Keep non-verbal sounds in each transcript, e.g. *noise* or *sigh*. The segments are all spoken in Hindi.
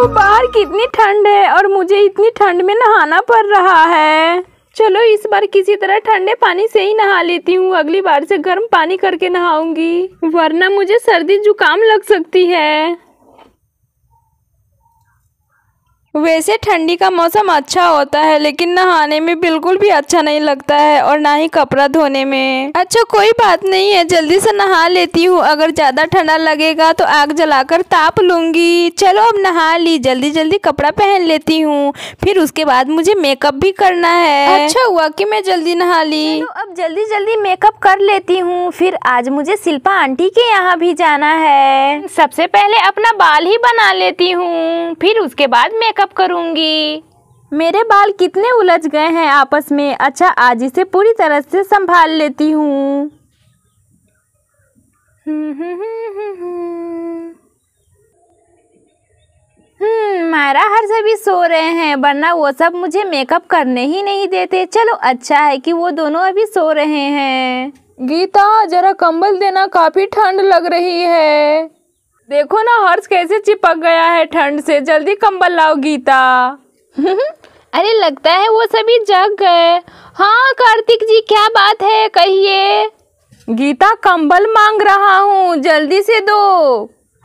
देखो बाहर कितनी ठंड है और मुझे इतनी ठंड में नहाना पड़ रहा है चलो इस बार किसी तरह ठंडे पानी से ही नहा लेती हूँ अगली बार से गर्म पानी करके नहाऊंगी वरना मुझे सर्दी जुकाम लग सकती है वैसे ठंडी का मौसम अच्छा होता है लेकिन नहाने में बिल्कुल भी अच्छा नहीं लगता है और ना ही कपड़ा धोने में अच्छा कोई बात नहीं है जल्दी से नहा लेती हूँ अगर ज़्यादा ठंडा लगेगा तो आग जलाकर ताप लूंगी चलो अब नहा ली जल्दी जल्दी कपड़ा पहन लेती हूँ फिर उसके बाद मुझे मेकअप भी करना है अच्छा हुआ की मैं जल्दी नहा ली अब जल्दी जल्दी मेकअप कर लेती हूँ फिर आज मुझे शिल्पा आंटी के यहाँ भी जाना है सबसे पहले अपना बाल ही बना लेती हूँ फिर उसके बाद मेकअप मेकअप करूँगी मेरे बाल कितने उलझ गए हैं आपस में अच्छा आज इसे पूरी तरह से संभाल लेती हूँ हम्म, मारा हर सभी सो रहे हैं वरना वो सब मुझे मेकअप करने ही नहीं देते चलो अच्छा है कि वो दोनों अभी सो रहे हैं गीता जरा कंबल देना काफ़ी ठंड लग रही है देखो ना हर्ष कैसे चिपक गया है ठंड से जल्दी कंबल लाओ गीता *laughs* अरे लगता है वो सभी जग गए हाँ कार्तिक जी क्या बात है कहिए गीता कंबल मांग रहा हूँ जल्दी से दो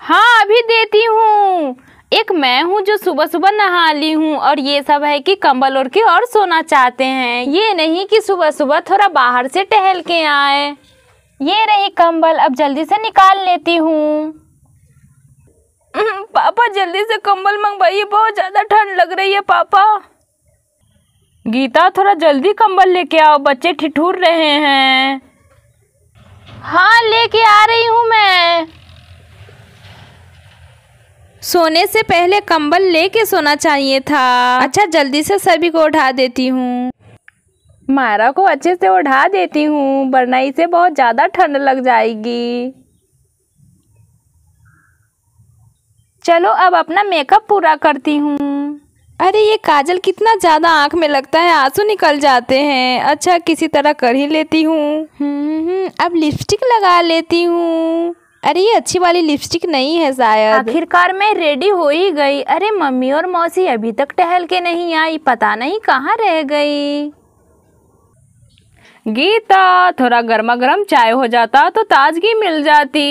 हाँ अभी देती हूँ एक मैं हूँ जो सुबह सुबह नहा ली हूँ और ये सब है कि कंबल ओढ़ के और सोना चाहते हैं ये नहीं कि सुबह सुबह थोड़ा बाहर से टहल के आए ये रही कंबल अब जल्दी से निकाल लेती हूँ हम्म, पापा जल्दी से कंबल मंगवाइए बहुत ज़्यादा ठंड लग रही है पापा गीता थोड़ा जल्दी कंबल लेके आओ बच्चे ठिठुर रहे हैं हाँ लेके आ रही हूँ मैं सोने से पहले कंबल लेके सोना चाहिए था अच्छा जल्दी से सभी को उठा देती हूँ मारा को अच्छे से उठा देती हूँ वरना इसे बहुत ज़्यादा ठंड लग जाएगी चलो अब अपना मेकअप पूरा करती हूँ अरे ये काजल कितना ज़्यादा आँख में लगता है आंसू निकल जाते हैं अच्छा किसी तरह कर ही लेती हूँ हम्म, अब लिपस्टिक लगा लेती हूँ अरे ये अच्छी वाली लिपस्टिक नहीं है शायद आखिरकार मैं रेडी हो ही गई अरे मम्मी और मौसी अभी तक टहल के नहीं आई पता नहीं कहाँ रह गई गीता थोड़ा गर्मा गर्म चाय हो जाता तो ताजगी मिल जाती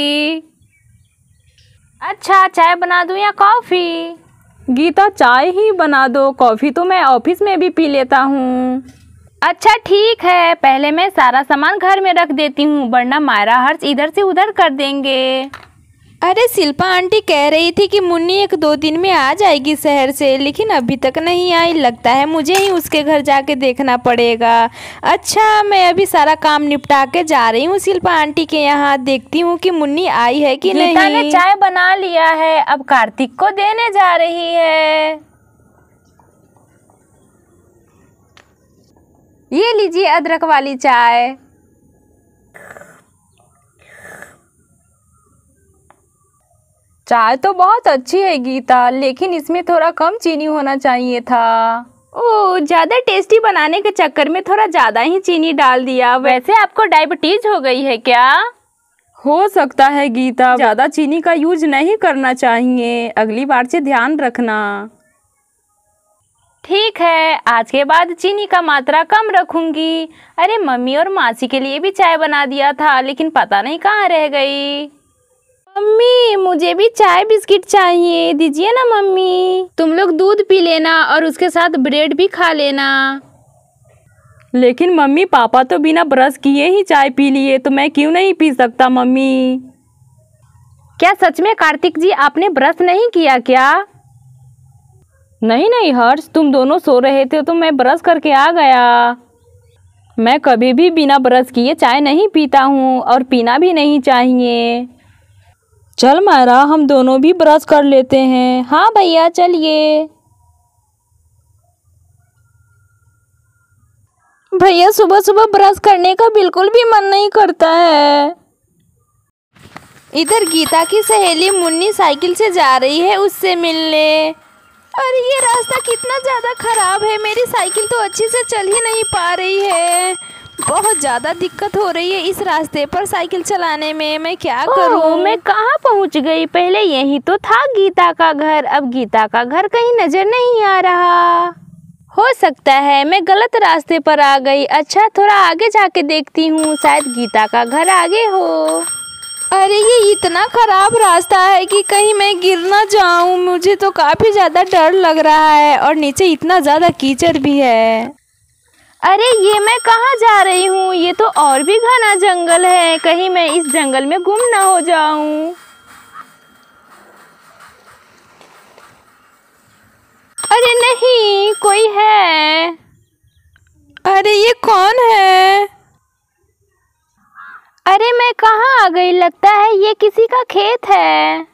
अच्छा चाय बना दूँ या कॉफ़ी गीता चाय ही बना दो कॉफ़ी तो मैं ऑफिस में भी पी लेता हूँ अच्छा ठीक है पहले मैं सारा सामान घर में रख देती हूँ वरना मायरा हर्ष इधर से उधर कर देंगे अरे शिल्पा आंटी कह रही थी कि मुन्नी एक दो दिन में आ जाएगी शहर से लेकिन अभी तक नहीं आई लगता है मुझे ही उसके घर जाके देखना पड़ेगा अच्छा मैं अभी सारा काम निपटा के जा रही हूँ शिल्पा आंटी के यहाँ देखती हूँ कि मुन्नी आई है कि नहीं ने चाय बना लिया है अब कार्तिक को देने जा रही है ये लीजिए अदरक वाली चाय चाय तो बहुत अच्छी है गीता लेकिन इसमें थोड़ा कम चीनी होना चाहिए था ओ ज़्यादा टेस्टी बनाने के चक्कर में थोड़ा ज़्यादा ही चीनी डाल दिया वैसे आपको डायबिटीज हो गई है क्या हो सकता है गीता ज़्यादा चीनी का यूज नहीं करना चाहिए अगली बार से ध्यान रखना ठीक है आज के बाद चीनी का मात्रा कम रखूंगी अरे मम्मी और मासी के लिए भी चाय बना दिया था लेकिन पता नहीं कहाँ रह गई मम्मी मुझे भी चाय बिस्किट चाहिए दीजिए ना मम्मी तुम लोग दूध पी लेना और उसके साथ ब्रेड भी खा लेना लेकिन मम्मी पापा तो बिना ब्रश किए ही चाय पी लिए तो मैं क्यों नहीं पी सकता मम्मी क्या सच में कार्तिक जी आपने ब्रश नहीं किया क्या नहीं नहीं हर्ष तुम दोनों सो रहे थे तो मैं ब्रश करके आ गया मैं कभी भी बिना ब्रश किए चाय नहीं पीता हूँ और पीना भी नहीं चाहिए चल मायरा हम दोनों भी ब्रश कर लेते हैं हाँ भैया चलिए भैया सुबह सुबह ब्रश करने का बिल्कुल भी मन नहीं करता है इधर गीता की सहेली मुन्नी साइकिल से जा रही है उससे मिलने अरे ये रास्ता कितना ज़्यादा ख़राब है मेरी साइकिल तो अच्छे से चल ही नहीं पा रही है बहुत ज़्यादा दिक्कत हो रही है इस रास्ते पर साइकिल चलाने में मैं क्या करूँ मैं कहाँ पहुँच गई पहले यही तो था गीता का घर अब गीता का घर कहीं नज़र नहीं आ रहा हो सकता है मैं गलत रास्ते पर आ गई अच्छा थोड़ा आगे जाके देखती हूँ शायद गीता का घर आगे हो अरे ये इतना ख़राब रास्ता है कि कहीं मैं गिर ना जाऊं मुझे तो काफ़ी ज़्यादा डर लग रहा है और नीचे इतना ज़्यादा कीचड़ भी है अरे ये मैं कहाँ जा रही हूँ ये तो और भी घना जंगल है कहीं मैं इस जंगल में गुम ना हो जाऊं अरे नहीं कोई है अरे ये कौन है अरे मैं कहाँ आ गई लगता है ये किसी का खेत है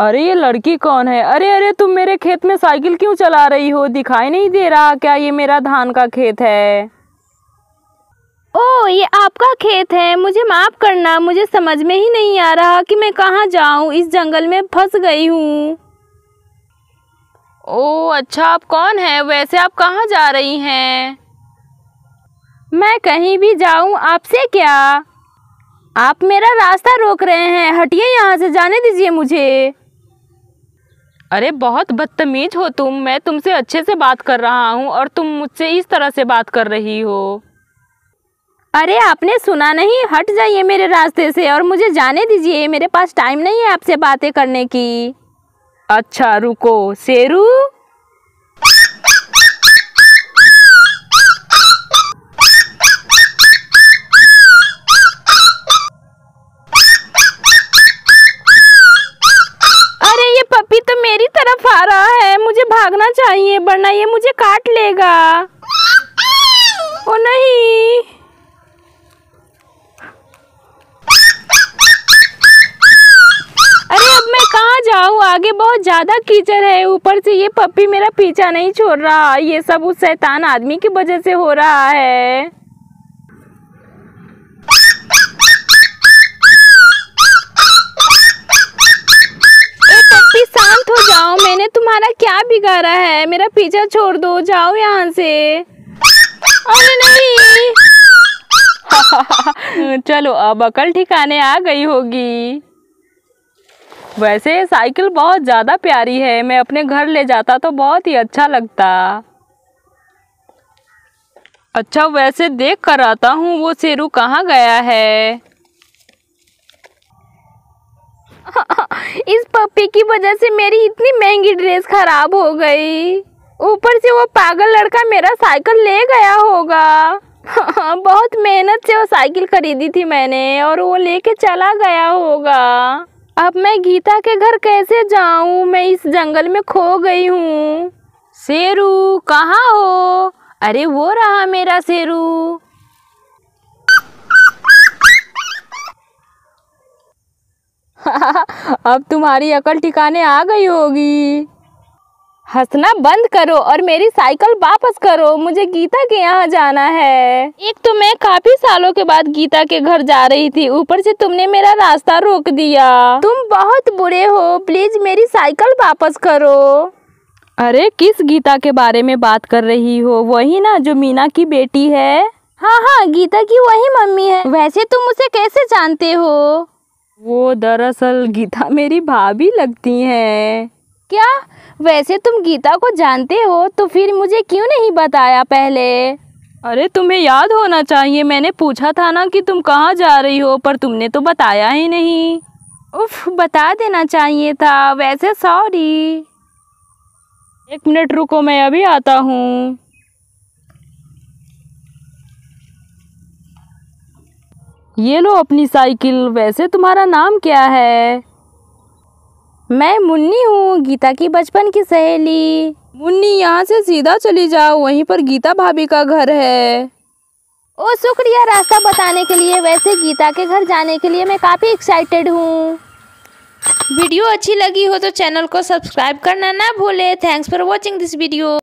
अरे ये लड़की कौन है अरे अरे तुम मेरे खेत में साइकिल क्यों चला रही हो दिखाई नहीं दे रहा क्या ये मेरा धान का खेत है ओ ये आपका खेत है मुझे माफ़ करना मुझे समझ में ही नहीं आ रहा कि मैं कहाँ जाऊँ इस जंगल में फंस गई हूँ ओ अच्छा आप कौन है वैसे आप कहाँ जा रही हैं मैं कहीं भी जाऊँ आपसे क्या आप मेरा रास्ता रोक रहे हैं हटिए यहाँ से जाने दीजिए मुझे अरे बहुत बदतमीज हो तुम मैं तुमसे अच्छे से बात कर रहा हूँ और तुम मुझसे इस तरह से बात कर रही हो अरे आपने सुना नहीं हट जाइए मेरे रास्ते से और मुझे जाने दीजिए मेरे पास टाइम नहीं है आपसे बातें करने की अच्छा रुको शेरू वरना ये मुझे काट लेगा ओ नहीं अरे अब मैं कहाँ जाऊँ आगे बहुत ज़्यादा कीचड़ है ऊपर से ये पप्पी मेरा पीछा नहीं छोड़ रहा ये सब उस शैतान आदमी की वजह से हो रहा है ये तुम्हारा क्या बिगाड़ा है मेरा पीछा छोड़ दो जाओ यहाँ से अरे नहीं *laughs* चलो अब अकल ठिकाने आ गई होगी वैसे साइकिल बहुत ज़्यादा प्यारी है मैं अपने घर ले जाता तो बहुत ही अच्छा लगता अच्छा वैसे देख कर आता हूँ वो शेरू कहाँ गया है *laughs* इस पप्पी की वजह से मेरी इतनी महंगी ड्रेस खराब हो गई ऊपर से वो पागल लड़का मेरा साइकिल ले गया होगा *laughs* बहुत मेहनत से वो साइकिल खरीदी थी मैंने और वो लेके चला गया होगा अब मैं गीता के घर कैसे जाऊं मैं इस जंगल में खो गई हूँ शेरू कहाँ हो अरे वो रहा मेरा शेरू *laughs* अब तुम्हारी अकल ठिकाने आ गई होगी हंसना बंद करो और मेरी साइकिल वापस करो मुझे गीता के यहाँ जाना है एक तो मैं काफी सालों के बाद गीता के घर जा रही थी ऊपर से तुमने मेरा रास्ता रोक दिया तुम बहुत बुरे हो प्लीज मेरी साइकिल वापस करो अरे किस गीता के बारे में बात कर रही हो वही ना जो मीना की बेटी है हाँ हाँ गीता की वही मम्मी है वैसे तुम उसे कैसे जानते हो वो दरअसल गीता मेरी भाभी लगती हैं क्या वैसे तुम गीता को जानते हो तो फिर मुझे क्यों नहीं बताया पहले अरे तुम्हें याद होना चाहिए मैंने पूछा था ना कि तुम कहाँ जा रही हो पर तुमने तो बताया ही नहीं उफ बता देना चाहिए था वैसे सॉरी एक मिनट रुको मैं अभी आता हूँ ये लो अपनी साइकिल वैसे तुम्हारा नाम क्या है मैं मुन्नी हूँ गीता की बचपन की सहेली मुन्नी यहाँ से सीधा चली जाओ वहीं पर गीता भाभी का घर है ओ शुक्रिया रास्ता बताने के लिए वैसे गीता के घर जाने के लिए मैं काफ़ी एक्साइटेड हूँ वीडियो अच्छी लगी हो तो चैनल को सब्सक्राइब करना ना भूले thanks for watching this video